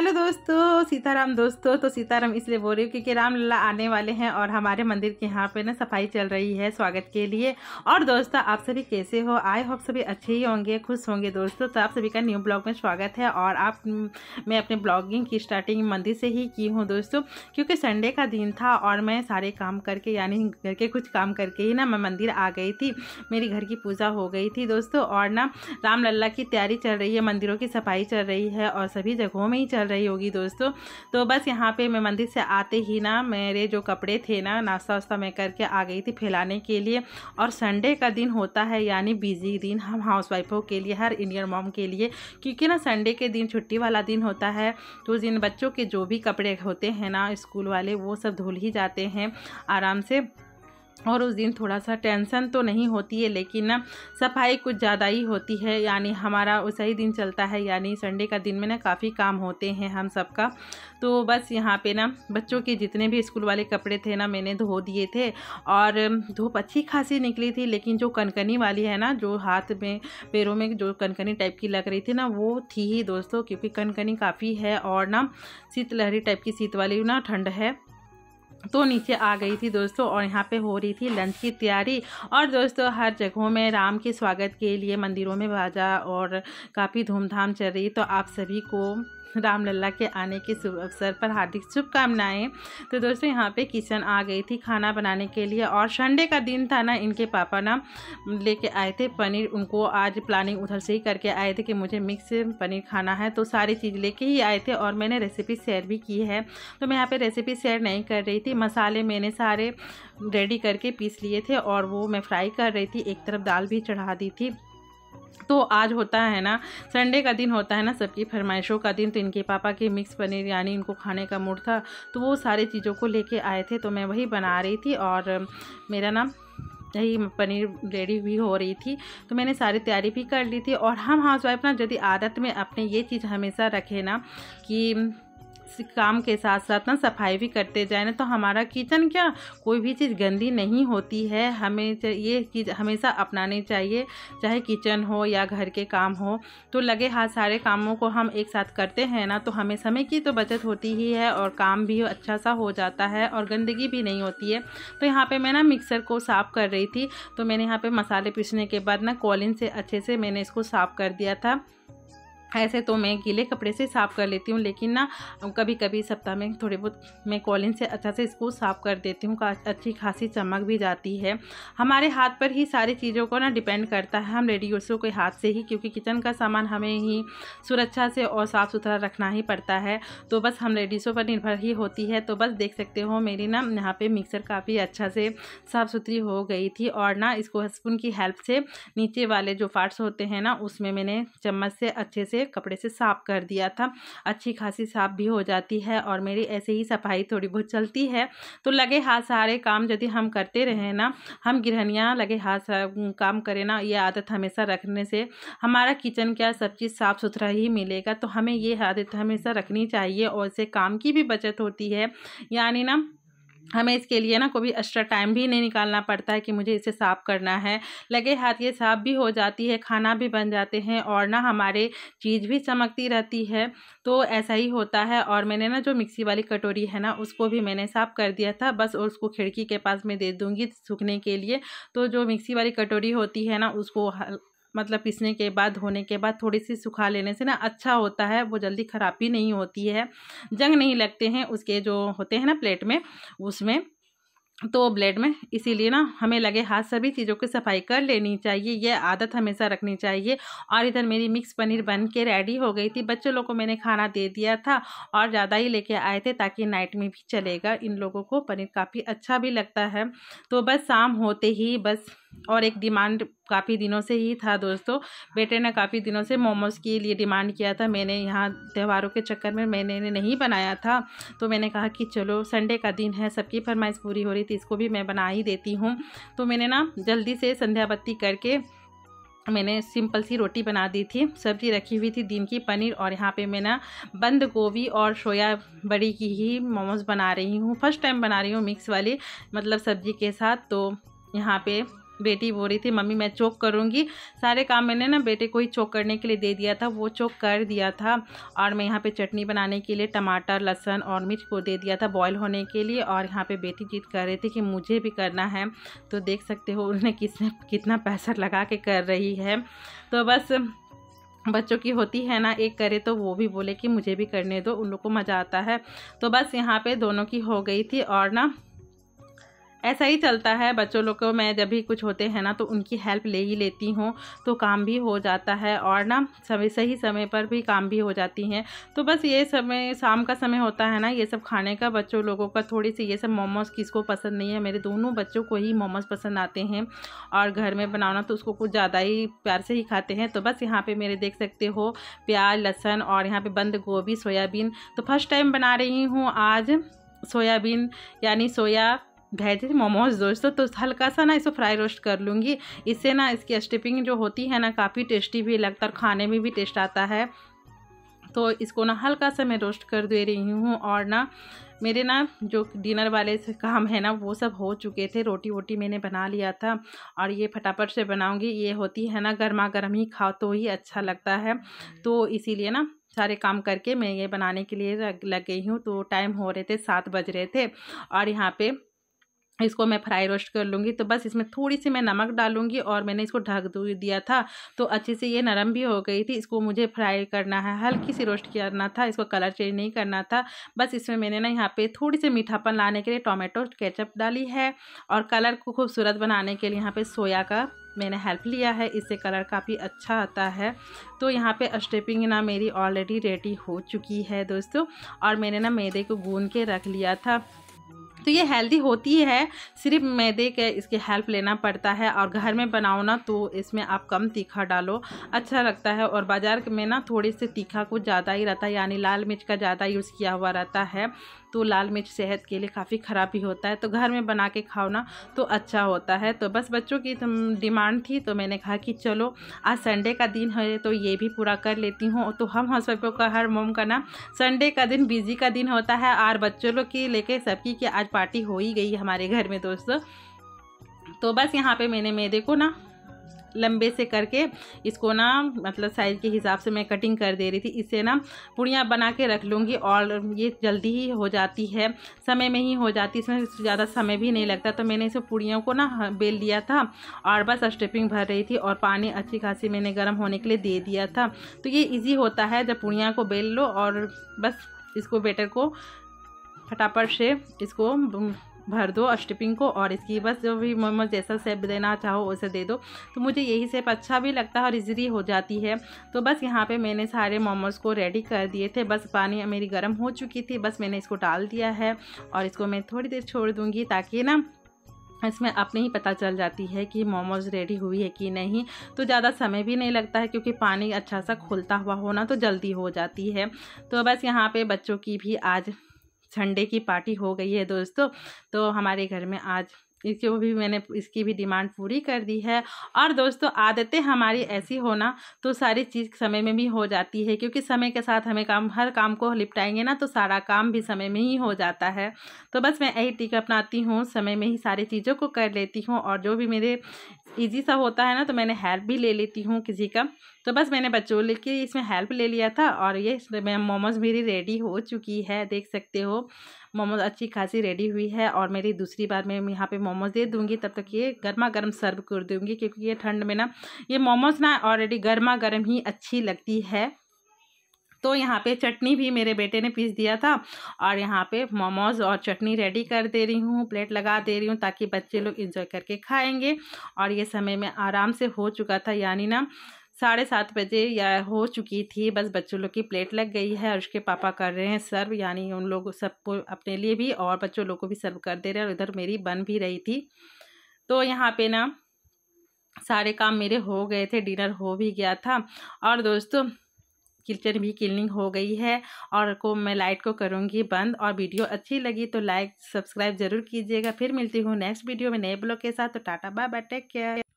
hello दोस्तों सीताराम दोस्तों तो सीताराम इसलिए बोल रही हूँ क्योंकि राम लला आने वाले हैं और हमारे मंदिर के यहाँ पे ना सफाई चल रही है स्वागत के लिए और दोस्तों आप सभी कैसे हो आई होप सभी अच्छे ही होंगे खुश होंगे दोस्तों तो आप सभी का न्यू ब्लॉग में स्वागत है और आप मैं अपने ब्लॉगिंग की स्टार्टिंग मंदिर से ही की हूँ दोस्तों क्योंकि संडे का दिन था और मैं सारे काम करके यानी घर के कुछ काम करके ही ना मैं मंदिर आ गई थी मेरी घर की पूजा हो गई थी दोस्तों और ना राम की तैयारी चल रही है मंदिरों की सफाई चल रही है और सभी जगहों में ही चल रही होगी दोस्तों तो बस यहाँ पे मैं मंदिर से आते ही ना मेरे जो कपड़े थे ना नाश्ता वास्ता मैं करके आ गई थी फैलाने के लिए और संडे का दिन होता है यानी बिजी दिन हम हाउस वाइफों के लिए हर इंडियन मॉम के लिए क्योंकि ना संडे के दिन छुट्टी वाला दिन होता है तो उस दिन बच्चों के जो भी कपड़े होते हैं ना स्कूल वाले वो सब धुल ही जाते हैं आराम से और उस दिन थोड़ा सा टेंशन तो नहीं होती है लेकिन सफाई कुछ ज़्यादा ही होती है यानी हमारा उस ही दिन चलता है यानी संडे का दिन में ना काफ़ी काम होते हैं हम सबका तो बस यहाँ पे ना बच्चों के जितने भी स्कूल वाले कपड़े थे ना मैंने धो दिए थे और धूप अच्छी खासी निकली थी लेकिन जो कनकनी वाली है ना जो हाथ में पैरों में जो कनकनी टाइप की लग रही थी ना वो थी ही दोस्तों क्योंकि कनकनी काफ़ी है और ना शीतलहरी टाइप की शीत वाली ना ठंड है तो नीचे आ गई थी दोस्तों और यहाँ पे हो रही थी लंच की तैयारी और दोस्तों हर जगहों में राम के स्वागत के लिए मंदिरों में बाजा और काफ़ी धूमधाम चल रही तो आप सभी को रामलला के आने के शुभ अवसर पर हार्दिक शुभकामनाएं तो दोस्तों यहाँ पे किचन आ गई थी खाना बनाने के लिए और संडे का दिन था ना इनके पापा ना लेके आए थे पनीर उनको आज प्लानिंग उधर से ही करके आए थे कि मुझे मिक्स पनीर खाना है तो सारी चीज़ लेके ही आए थे और मैंने रेसिपी शेयर भी की है तो मैं यहाँ पर रेसिपी शेयर नहीं कर रही थी मसाले मैंने सारे रेडी करके पीस लिए थे और वो मैं फ्राई कर रही थी एक तरफ दाल भी चढ़ा दी थी तो आज होता है ना संडे का दिन होता है ना सबकी फरमाइशों का दिन तो इनके पापा के मिक्स पनीर यानी इनको खाने का मूड था तो वो सारी चीज़ों को लेके आए थे तो मैं वही बना रही थी और मेरा नाम यही पनीर रेडी भी हो रही थी तो मैंने सारी तैयारी भी कर ली थी और हम हाउस वाइफ ना यदि आदत में अपने ये चीज़ हमेशा रखें ना कि काम के साथ साथ ना सफाई भी करते जाए ना तो हमारा किचन क्या कोई भी चीज़ गंदी नहीं होती है हमें ये चीज़ हमेशा अपनानी चाहिए चाहे किचन हो या घर के काम हो तो लगे हाथ सारे कामों को हम एक साथ करते हैं ना तो हमें समय की तो बचत होती ही है और काम भी अच्छा सा हो जाता है और गंदगी भी नहीं होती है तो यहाँ पर मैं ना मिक्सर को साफ़ कर रही थी तो मैंने यहाँ पे मसाले पीसने के बाद ना कॉलिन से अच्छे से मैंने इसको साफ़ कर दिया था ऐसे तो मैं गीले कपड़े से साफ़ कर लेती हूँ लेकिन ना कभी कभी सप्ताह में थोड़े बहुत मैं कॉलिन से अच्छा से इसको साफ़ कर देती हूँ अच्छी खासी चमक भी जाती है हमारे हाथ पर ही सारी चीज़ों को ना डिपेंड करता है हम रेडियोसों के हाथ से ही क्योंकि किचन का सामान हमें ही सुरक्षा से और साफ़ सुथरा रखना ही पड़ता है तो बस हम रेडीसों पर निर्भर ही होती है तो बस देख सकते हो मेरी ना यहाँ पर मिक्सर काफ़ी अच्छा से साफ़ सुथरी हो गई थी और ना इसको स्पून की हेल्प से नीचे वाले जो पार्ट्स होते हैं ना उसमें मैंने चम्मच से अच्छे से कपड़े से साफ़ कर दिया था अच्छी खासी साफ़ भी हो जाती है और मेरी ऐसे ही सफाई थोड़ी बहुत चलती है तो लगे हाथ सारे काम यदि हम करते रहें ना हम गृहणियाँ लगे हाथ काम करें ना ये आदत हमेशा रखने से हमारा किचन क्या सब चीज़ साफ़ सुथरा ही मिलेगा तो हमें ये आदत हमेशा रखनी चाहिए और इससे काम की भी बचत होती है यानी ना हमें इसके लिए ना कोई एक्स्ट्रा टाइम भी नहीं निकालना पड़ता है कि मुझे इसे साफ़ करना है लगे हाथ ये साफ़ भी हो जाती है खाना भी बन जाते हैं और ना हमारे चीज़ भी चमकती रहती है तो ऐसा ही होता है और मैंने ना जो मिक्सी वाली कटोरी है ना उसको भी मैंने साफ़ कर दिया था बस और उसको खिड़की के पास मैं दे दूँगी सूखने के लिए तो जो मिक्सी वाली कटोरी होती है ना उसको मतलब पीसने के बाद धोने के बाद थोड़ी सी सुखा लेने से ना अच्छा होता है वो जल्दी ख़राब भी नहीं होती है जंग नहीं लगते हैं उसके जो होते हैं ना प्लेट में उसमें तो ब्लेड में इसीलिए ना हमें लगे हाथ सभी चीज़ों की सफाई कर लेनी चाहिए यह आदत हमेशा रखनी चाहिए और इधर मेरी मिक्स पनीर बन के रेडी हो गई थी बच्चों लोग को मैंने खाना दे दिया था और ज़्यादा ही लेके आए थे ताकि नाइट में भी चलेगा इन लोगों को पनीर काफ़ी अच्छा भी लगता है तो बस शाम होते ही बस और एक डिमांड काफ़ी दिनों से ही था दोस्तों बेटे ने काफ़ी दिनों से मोमोज़ के लिए डिमांड किया था मैंने यहाँ त्योहारों के चक्कर में मैंने नहीं बनाया था तो मैंने कहा कि चलो संडे का दिन है सबकी फरमाइश पूरी हो रही थी इसको भी मैं बना ही देती हूँ तो मैंने ना जल्दी से संध्या बत्ती करके मैंने सिंपल सी रोटी बना दी थी सब्जी रखी हुई थी दिन की पनीर और यहाँ पे मैं ना बंद गोभी और सोया बड़ी की ही मोमोज़ बना रही हूँ फर्स्ट टाइम बना रही हूँ मिक्स वाली मतलब सब्जी के साथ तो यहाँ पे बेटी बोल रही थी मम्मी मैं चौक करूँगी सारे काम मैंने ना बेटे को ही चौक करने के लिए दे दिया था वो चौक कर दिया था और मैं यहाँ पे चटनी बनाने के लिए टमाटर लहसन और मिर्च को दे दिया था बॉयल होने के लिए और यहाँ पे बेटी जीत कर रही थी कि मुझे भी करना है तो देख सकते हो उन्हें किस कितना पैसा लगा के कर रही है तो बस बच्चों की होती है ना एक करे तो वो भी बोले कि मुझे भी करने दो उन लोग को मज़ा आता है तो बस यहाँ पे दोनों की हो गई थी और ना ऐसा ही चलता है बच्चों लोग को मैं जब भी कुछ होते हैं ना तो उनकी हेल्प ले ही लेती हूँ तो काम भी हो जाता है और ना समय सही समय पर भी काम भी हो जाती हैं तो बस ये समय शाम का समय होता है ना ये सब खाने का बच्चों लोगों का थोड़ी सी ये सब मोमोज़ किसको पसंद नहीं है मेरे दोनों बच्चों को ही मोमोज़ पसंद आते हैं और घर में बनाना तो उसको कुछ ज़्यादा ही प्यार से ही खाते हैं तो बस यहाँ पर मेरे देख सकते हो प्याज लहसन और यहाँ पर बंद गोभी सोयाबीन तो फर्स्ट टाइम बना रही हूँ आज सोयाबीन यानी सोया गए थे मोमोज दोस्तों तो हल्का सा ना इसको फ्राई रोस्ट कर लूँगी इससे ना इसकी स्टिपिंग जो होती है ना काफ़ी टेस्टी भी लगता है और खाने में भी टेस्ट आता है तो इसको ना हल्का सा मैं रोस्ट कर दे रही हूँ और ना मेरे ना जो डिनर वाले काम है ना वो सब हो चुके थे रोटी वोटी मैंने बना लिया था और ये फटाफट से बनाऊँगी ये होती है ना गर्मा गर्म ही खाओ तो ही अच्छा लगता है तो इसीलिए ना सारे काम करके मैं ये बनाने के लिए लग गई हूँ तो टाइम हो रहे थे सात बज रहे थे और यहाँ पे इसको मैं फ्राई रोस्ट कर लूँगी तो बस इसमें थोड़ी सी मैं नमक डालूँगी और मैंने इसको ढक दिया था तो अच्छे से ये नरम भी हो गई थी इसको मुझे फ्राई करना है हल्की सी रोस्ट करना था इसको कलर चेंज नहीं करना था बस इसमें मैंने ना यहाँ पे थोड़ी सी मीठापन लाने के लिए टोमेटो केचप डाली है और कलर को खूबसूरत बनाने के लिए यहाँ पर सोया का मैंने हेल्प लिया है इससे कलर काफ़ी अच्छा आता है तो यहाँ पे स्टेपिंग ना मेरी ऑलरेडी रेडी हो चुकी है दोस्तों और मैंने ना मैदे को गून के रख लिया था तो ये हेल्दी होती है सिर्फ मैदे के इसके हेल्प लेना पड़ता है और घर में बनाओ ना तो इसमें आप कम तीखा डालो अच्छा लगता है और बाज़ार में ना थोड़े से तीखा कुछ ज़्यादा ही रहता है यानी लाल मिर्च का ज़्यादा यूज़ किया हुआ रहता है तो लाल मिर्च सेहत के लिए काफ़ी ख़राब भी होता है तो घर में बना के खाओ ना तो अच्छा होता है तो बस बच्चों की डिमांड थी तो मैंने कहा कि चलो आज संडे का दिन है तो ये भी पूरा कर लेती हूँ तो हम हाउस का हर मोम का ना संडे का दिन बिजी का दिन होता है और बच्चों लोग की लेके सबकी कि आज पार्टी हो ही गई हमारे घर में दोस्तों तो बस यहाँ पे मैंने मैदे को ना लंबे से करके इसको ना मतलब साइज़ के हिसाब से मैं कटिंग कर दे रही थी इससे ना पूड़ियाँ बना के रख लूँगी और ये जल्दी ही हो जाती है समय में ही हो जाती इसमें ज़्यादा समय भी नहीं लगता तो मैंने इसे पूड़ियों को ना बेल दिया था और बस स्टेपिंग भर रही थी और पानी अच्छी खासी मैंने गर्म होने के लिए दे दिया था तो ये ईजी होता है जब पूड़ियाँ को बेल लो और बस इसको बेटर को फटाफट से इसको भर दो स्टिपिंग को और इसकी बस जो भी मोमो जैसा सेप देना चाहो उसे दे दो तो मुझे यही सेप अच्छा भी लगता है और इजीली हो जाती है तो बस यहाँ पे मैंने सारे मोमोज को रेडी कर दिए थे बस पानी मेरी गर्म हो चुकी थी बस मैंने इसको डाल दिया है और इसको मैं थोड़ी देर छोड़ दूँगी ताकि ना इसमें अपने ही पता चल जाती है कि मोमोज रेडी हुई है कि नहीं तो ज़्यादा समय भी नहीं लगता है क्योंकि पानी अच्छा सा खुलता हुआ होना तो जल्दी हो जाती है तो बस यहाँ पे बच्चों की भी आज संडे की पार्टी हो गई है दोस्तों तो हमारे घर में आज इसको भी मैंने इसकी भी डिमांड पूरी कर दी है और दोस्तों आदतें हमारी ऐसी होना तो सारी चीज़ समय में भी हो जाती है क्योंकि समय के साथ हमें काम हर काम को लिपटाएंगे ना तो सारा काम भी समय में ही हो जाता है तो बस मैं यही टीका अपनाती हूँ समय में ही सारी चीज़ों को कर लेती हूँ और जो भी मेरे ईजी सा होता है ना तो मैंने हेल्प भी ले लेती हूँ किसी का तो बस मैंने बच्चों के इसमें हेल्प ले लिया था और ये मैं मोमोज मेरी रेडी हो चुकी है देख सकते हो मोमोज अच्छी खासी रेडी हुई है और मेरी दूसरी बार मैं यहाँ पे मोमोज दे दूँगी तब तक ये गर्मा गर्म सर्व कर दूँगी क्योंकि ये ठंड में ना ये मोमोज ना ऑलरेडी गर्मा गर्म ही अच्छी लगती है तो यहाँ पे चटनी भी मेरे बेटे ने पीस दिया था और यहाँ पे मोमोज और चटनी रेडी कर दे रही हूँ प्लेट लगा दे रही हूँ ताकि बच्चे लोग इंजॉय करके खाएंगे और ये समय में आराम से हो चुका था यानी ना साढ़े सात बजे या हो चुकी थी बस बच्चों लोग की प्लेट लग गई है और उसके पापा कर रहे हैं सर्व यानी उन लोग सबको अपने लिए भी और बच्चों लोग को भी सर्व कर दे रहे हैं और इधर मेरी बन भी रही थी तो यहाँ पे ना सारे काम मेरे हो गए थे डिनर हो भी गया था और दोस्तों किचन भी क्लिनिंग हो गई है और को मैं लाइट को करूँगी बंद और वीडियो अच्छी लगी तो लाइक सब्सक्राइब जरूर कीजिएगा फिर मिलती हूँ नेक्स्ट वीडियो में नए ब्लॉग के साथ तो tata bye bye take care